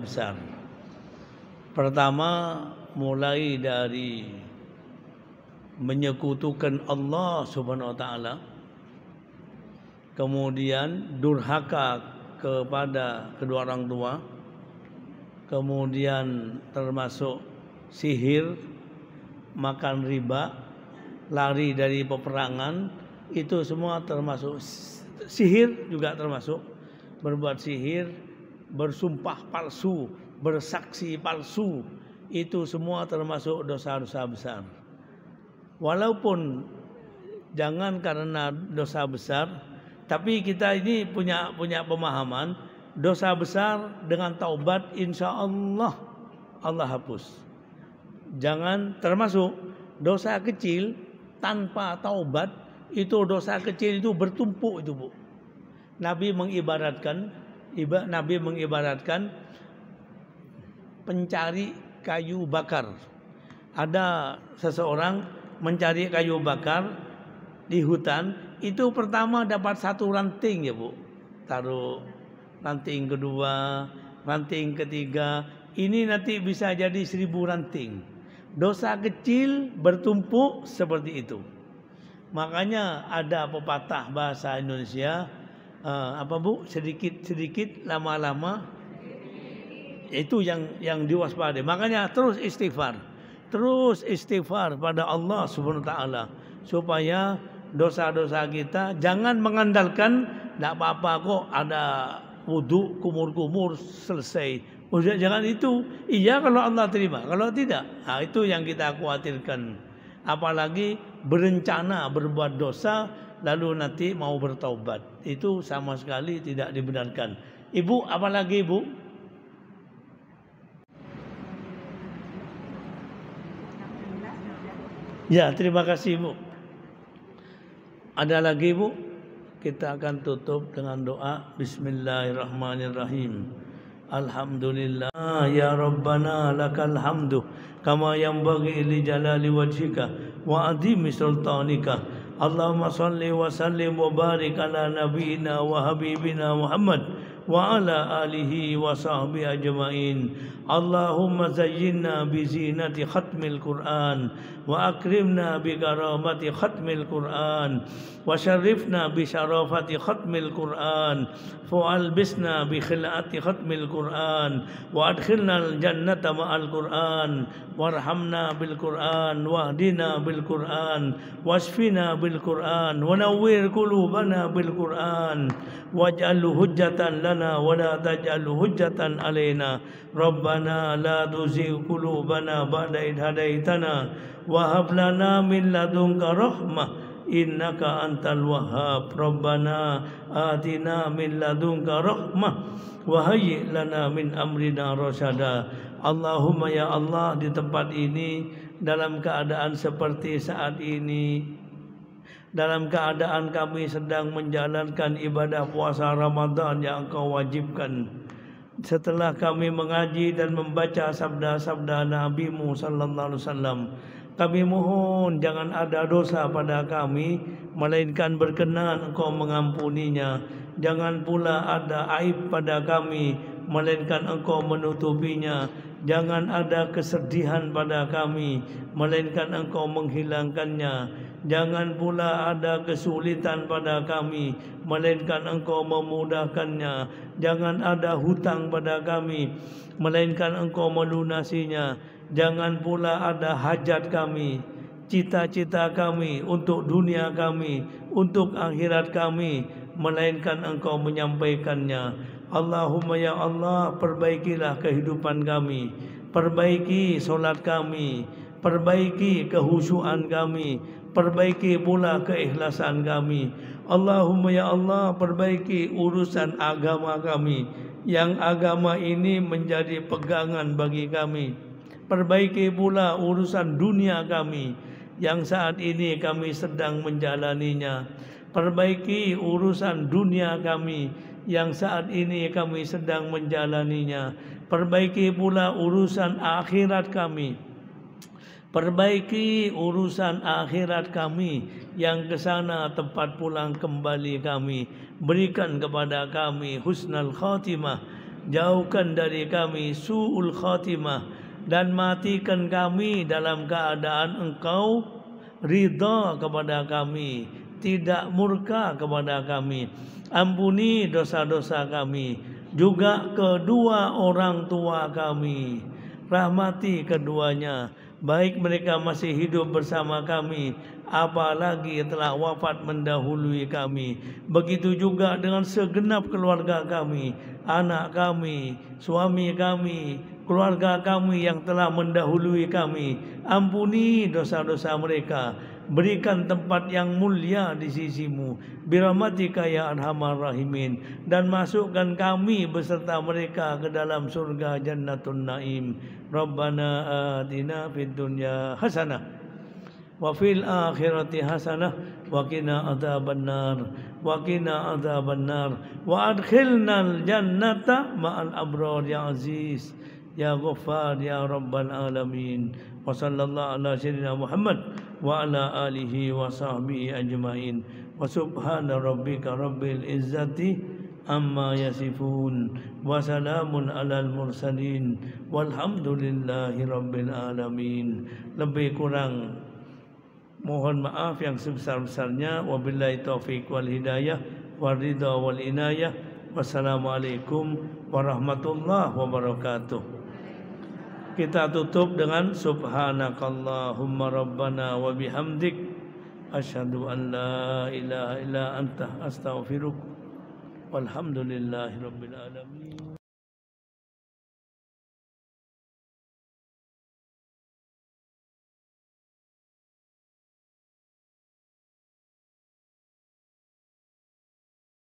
besar. Pertama mulai dari menyekutukan Allah Subhanahu wa taala kemudian durhaka kepada kedua orang tua kemudian termasuk sihir makan riba lari dari peperangan itu semua termasuk sihir juga termasuk berbuat sihir bersumpah palsu, bersaksi palsu, itu semua termasuk dosa-dosa besar. Walaupun jangan karena dosa besar, tapi kita ini punya punya pemahaman dosa besar dengan taubat insya Allah Allah hapus. Jangan termasuk dosa kecil tanpa taubat itu dosa kecil itu bertumpuk itu bu. Nabi mengibaratkan iba, Nabi mengibaratkan pencari kayu bakar. Ada seseorang mencari kayu bakar di hutan, itu pertama dapat satu ranting ya bu, taruh ranting kedua, ranting ketiga, ini nanti bisa jadi seribu ranting. Dosa kecil bertumpuk seperti itu. Makanya ada pepatah bahasa Indonesia, uh, apa bu sedikit sedikit lama-lama itu yang yang diwaspadai makanya terus istighfar terus istighfar pada Allah subhanahu wa taala supaya dosa-dosa kita jangan mengandalkan tidak apa-apa kok ada wudhu kumur-kumur selesai Maksudnya jangan itu iya kalau Allah terima kalau tidak nah, itu yang kita khawatirkan apalagi berencana berbuat dosa lalu nanti mau bertaubat. Itu sama sekali tidak dibenarkan. Ibu, apa lagi ibu? Ya, terima kasih ibu. Ada lagi ibu? Kita akan tutup dengan doa Bismillahirrahmanirrahim. Alhamdulillah ya Rabbana lakal hamdu kama yanbaghi li jalali wajhika wa adhimi sultanika. اللهم صل وسلم وبارك على نبينا وحبيبنا محمد وعلى آله وصحبه أجمعين اللهم زينا بزينة ختم القرآن وأكرمنا بكرامة ختم القرآن وشرفنا بشرافة ختم القرآن فألبسنا بخلعة ختم القرآن وأدخلنا الجنة مع القرآن وارحمنا بالقرآن واهدنا بالقرآن واشفنا بالقرآن ونور قلوبنا بالقرآن واجعله حجة لنا لنا ولا تجعل هجة علينا ربنا لا تزغ قلوبنا بعد إذ هديتنا وهب لنا من لدنك رحمة إنك أنت الوهاب ربنا آتنا من لدنك رحمة وهيئ لنا من أمرنا رشدا اللهم يا الله في المكان dalam keadaan seperti saat ini dalam keadaan kami sedang menjalankan ibadah puasa Ramadan yang engkau wajibkan setelah kami mengaji dan membaca sabda-sabda Nabi sallallahu alaihi wasallam kami mohon jangan ada dosa pada kami melainkan berkenan engkau mengampuninya jangan pula ada aib pada kami melainkan engkau menutupinya Jangan ada kesedihan pada kami Melainkan engkau menghilangkannya Jangan pula ada kesulitan pada kami Melainkan engkau memudahkannya Jangan ada hutang pada kami Melainkan engkau melunasinya Jangan pula ada hajat kami Cita-cita kami untuk dunia kami Untuk akhirat kami Melainkan engkau menyampaikannya Allahumma ya Allah perbaikilah kehidupan kami perbaiki solat kami perbaiki kehusuan kami perbaiki pula keikhlasan kami Allahumma ya Allah perbaiki urusan agama kami yang agama ini menjadi pegangan bagi kami perbaiki pula urusan dunia kami yang saat ini kami sedang menjalaninya perbaiki urusan dunia kami yang saat ini kami sedang menjalaninya. Perbaiki pula urusan akhirat kami. Perbaiki urusan akhirat kami yang ke sana tempat pulang kembali kami. Berikan kepada kami husnul khatimah. Jauhkan dari kami su'ul khatimah dan matikan kami dalam keadaan engkau ridha kepada kami tidak murka kepada kami. Ampuni dosa-dosa kami, juga kedua orang tua kami. Rahmati keduanya, baik mereka masih hidup bersama kami, apalagi telah wafat mendahului kami. Begitu juga dengan segenap keluarga kami, anak kami, suami kami, keluarga kami yang telah mendahului kami. Ampuni dosa-dosa mereka berikan tempat yang mulia di sisimu birahmatika ya arhamar rahimin dan masukkan kami beserta mereka ke dalam surga jannatun naim rabbana atina fid dunya hasanah wa fil akhirati hasanah wa qina adzabannar wa qina adzabannar wa adkhilnal jannata ma'al abrar ya aziz يا غفار يا رب العالمين وصلى الله على سيدنا محمد وعلى آله وصحبه أجمعين وسبحان ربك رب العزة عما يصفون وسلام على المرسلين والحمد لله رب العالمين lebih kurang mohon maaf yang sebesar-besarnya wabillahi wal hidayah wal inayah wassalamualaikum warahmatullahi wabarakatuh kita tutup dengan subhanakallahumma rabbana wa bihamdik asyhadu an la ilaha illa anta astaghfiruk walhamdulillahi rabbil alamin